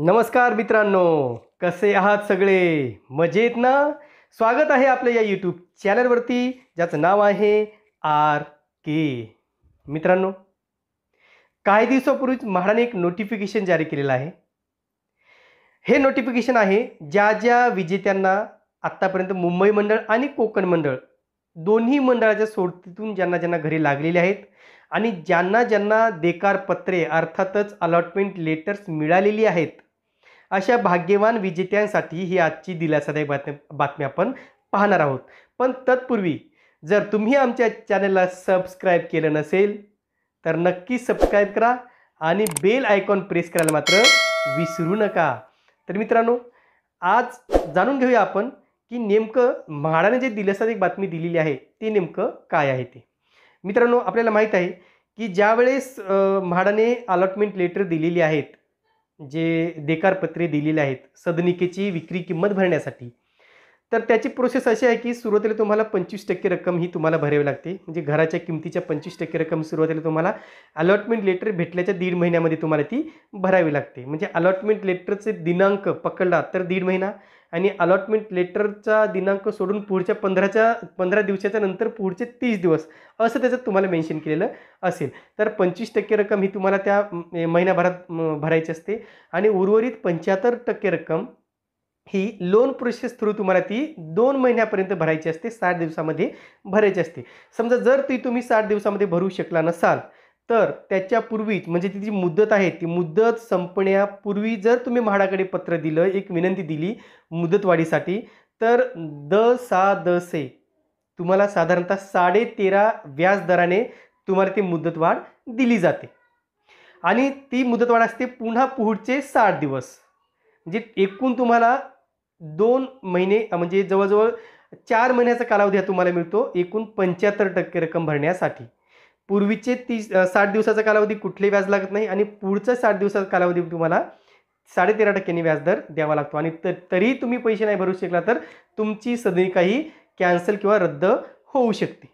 नमस्कार मित्रांनो कसे आहात सगळे मजेत ना स्वागत आहे आपल्या या यूट्यूब चॅनलवरती ज्याचं नाव आहे आर के मित्रांनो काही दिवसापूर्वीच म्हाडाने एक नोटिफिकेशन जारी केलेलं आहे हे नोटिफिकेशन आहे ज्या ज्या विजेत्यांना आत्तापर्यंत मुंबई मंडळ आणि कोकण मंडळ दोन्ही मंडळाच्या सोडतीतून ज्यांना ज्यांना घरी लागलेले आहेत आणि ज्यांना ज्यांना देकार पत्रे अर्थातच अलॉटमेंट लेटर्स मिळालेली आहेत अशा भाग्यवान विजेत्यांसाठी ही आजची दिलासादायक बातमी बातम्या आपण पाहणार आहोत पण तत्पूर्वी जर तुम्ही आमच्या चॅनलला सबस्क्राईब केलं नसेल तर नक्की सबस्क्राईब करा आणि बेल आयकॉन प्रेस करायला मात्र विसरू नका तर मित्रांनो आज जाणून घेऊया आपण की नेमकं म्हाडाने जे दिलासादायक बातमी दिलेली आहे ते नेमकं काय आहे ते मित्रांनो आपल्याला माहीत आहे की ज्यावेळेस म्हाडाने अलॉटमेंट लेटर दिलेली आहेत जे देकारपत्रे दिलेले आहेत सदनिकेची विक्री किंमत भरण्यासाठी तर त्याची प्रोसेस अशी आहे की सुरुवातीला तुम्हाला पंचवीस टक्के रक्कम ही तुम्हाला भरावी लागते म्हणजे घराच्या किमतीच्या पंचवीस टक्के रक्कम सुरुवातीला तुम्हाला अलॉटमेंट लेटर भेटल्याच्या दीड महिन्यामध्ये तुम्हाला ती भरावी लागते म्हणजे अलॉटमेंट लेटरचे दिनांक पकडला तर दीड महिना आणि अलॉटमेंट लेटरचा दिनांक सोडून पुढच्या पंधराच्या पंधरा दिवसाच्या नंतर पुढचे तीस दिवस असं त्याचं तुम्हाला मेन्शन केलेलं असेल तर पंचवीस टक्के रक्कम ही तुम्हाला त्या महिन्याभरात भरायची असते आणि उर्वरित पंच्याहत्तर टक्के रक्कम ही लोन प्रोसेस थ्रू तुम्हाला ती दोन महिन्यापर्यंत भरायची असते साठ दिवसामध्ये भरायची असते समजा जर ती तुम्ही साठ दिवसामध्ये भरू शकला नसाल तर त्याच्यापूर्वीच म्हणजे ती जी मुदत आहे ती मुदत संपण्यापूर्वी जर तुम्ही म्हाडाकडे पत्र दिलं एक विनंती दिली मुदतवाढीसाठी तर द सा द से तुम्हाला साधारणतः साडेतेरा व्याज दराने तुम्हाला ती मुदतवाढ दिली जाते आणि ती मुदतवाढ असते पुन्हा पुढचे साठ दिवस म्हणजे एकूण तुम्हाला दोन महिने म्हणजे जवळजवळ चार महिन्याचा कालावधी हा तुम्हाला मिळतो एकूण पंच्याहत्तर टक्के रक्कम भरण्यासाठी पूर्वीचे तीस साठ दिवसाचा कालावधी कुठले व्याज लागत नाही आणि पुढचा साठ दिवसाचा कालावधी तुम्हाला तेरा टक्क्यांनी व्याजदर द्यावा लागतो आणि तर तरी तुम्ही पैसे नाही भरू शकला तर तुमची सदनी काही कॅन्सल किंवा रद्द होऊ शकते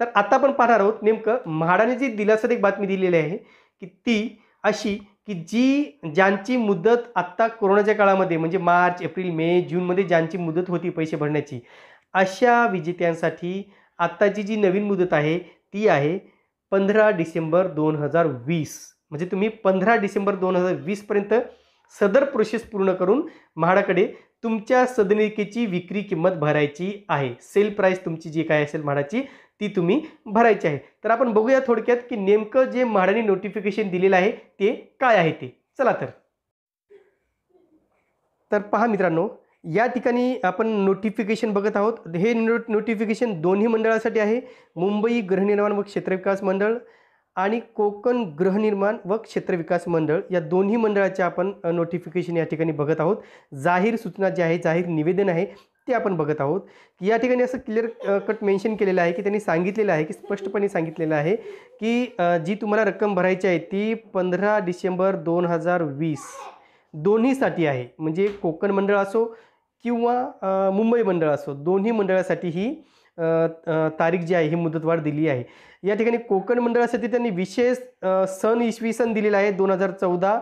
तर आता आपण पाहणार आहोत नेमकं म्हाडाने जी दिलासात एक बातमी दिलेली आहे की ती अशी की जी ज्यांची मुदत आत्ता कोरोनाच्या काळामध्ये म्हणजे मार्च एप्रिल मे जूनमध्ये ज्यांची मुदत होती पैसे भरण्याची अशा विजेत्यांसाठी आत्ताची जी नवीन मुदत आहे ती आहे पंधरा डिसेंबर दोन हजार वीस म्हणजे तुम्ही पंधरा डिसेंबर दोन हजार वीसपर्यंत सदर प्रोसेस पूर्ण करून म्हाडाकडे तुमच्या सदनिकेची विक्री किंमत भरायची आहे सेल प्राईस तुमची जी काय असेल म्हाडाची ती तुम्ही भरायची आहे तर आपण बघूया थोडक्यात की नेमकं जे म्हाडाने नोटिफिकेशन दिलेलं आहे ते काय आहे ते चला तर तर पहा मित्रांनो या ठिकाणी आपण नोटिफिकेशन बघत आहोत हे नो नोटिफिकेशन दोन्ही मंडळासाठी आहे मुंबई गृहनिर्माण व क्षेत्रविकास मंडळ आणि कोकण गृहनिर्माण व क्षेत्रविकास मंडळ या दोन्ही मंडळाचे आपण नोटिफिकेशन या ठिकाणी बघत आहोत जाहीर सूचना जी आहे जाहीर निवेदन आहे ते आपण बघत आहोत की या ठिकाणी असं क्लिअर कट मेन्शन केलेलं आहे की त्यांनी सांगितलेलं आहे की स्पष्टपणे सांगितलेलं आहे की जी तुम्हाला रक्कम भरायची आहे ती पंधरा डिसेंबर दोन हजार वीस दोन्हीसाठी आहे म्हणजे कोकण मंडळ असो किंवा मुंबई मंडळ असो दोन्ही मंडळासाठी ही तारीख जी आहे ही मुदतवाढ दिली आहे या ठिकाणी कोकण मंडळासाठी त्यांनी विशेष सन इसवी सन दिलेला आहे दोन हजार चौदा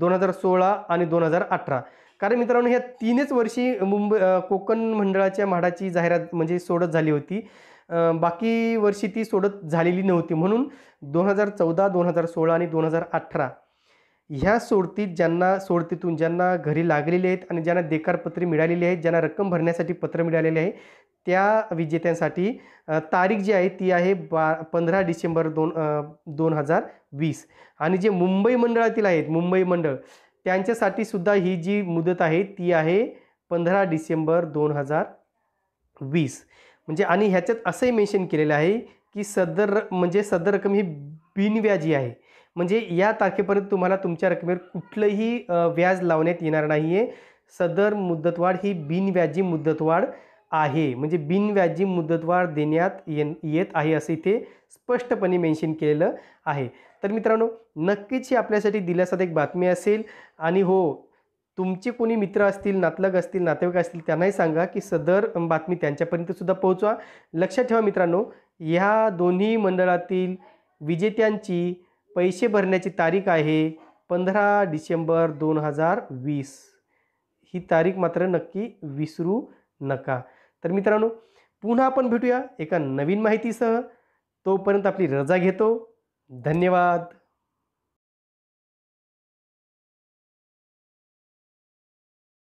दोन हजार सोळा आणि दोन हजार अठरा कारण मित्रांनो ह्या तीनच वर्षी मुंबई कोकण मंडळाच्या म्हाडाची जाहिरात म्हणजे सोडत झाली होती बाकी वर्षी ती सोडत झालेली नव्हती म्हणून दोन हजार चौदा दोन हजार सोळा आणि दोन हजार अठरा ह्या सोडतीत ज्यांना सोडतीतून ज्यांना घरी लागलेले आहेत आणि ज्यांना देकारपत्रे मिळालेली आहेत ज्यांना रक्कम भरण्यासाठी पत्र मिळालेले आहे त्या विजेत्यांसाठी तारीख जी आहे ती आहे बा पंधरा डिसेंबर दोन दोन हजार वीस आणि जे मुंबई मंडळातील आहेत मुंबई मंडळ त्यांच्यासाठी सुद्धा ही जी मुदत आहे ती आहे पंधरा डिसेंबर दोन हजार वीस म्हणजे आणि ह्याच्यात असंही मेन्शन केलेलं आहे की सदर म्हणजे सदर रक्कम ही बिनव्याजी आहे म्हणजे या तारखेपर्यंत तुम्हाला तुमच्या रकमेवर कुठलंही व्याज लावण्यात येणार नाही आहे सदर मुदतवाढ ही बिनव्याजी मुदतवाढ आहे म्हणजे बिनव्याजी मुदतवाढ देण्यात ये येत आहे असं इथे स्पष्टपणे मेन्शन केलेलं आहे तर मित्रांनो नक्कीच ही आपल्यासाठी दिल्यासात एक बातमी असेल आणि हो तुमचे कोणी मित्र असतील नातलग असतील नातेवाईक असतील त्यांनाही सांगा की सदर बातमी त्यांच्यापर्यंतसुद्धा पोहोचवा लक्षात ठेवा मित्रांनो ह्या दोन्ही मंडळातील विजेत्यांची पैसे भरण्याची तारीख आहे पंधरा डिसेंबर दोन हजार वीस ही तारीख मात्र नक्की विसरू नका तर मित्रांनो पुन्हा आपण भेटूया एका नवीन माहितीसह तोपर्यंत आपली रजा घेतो धन्यवाद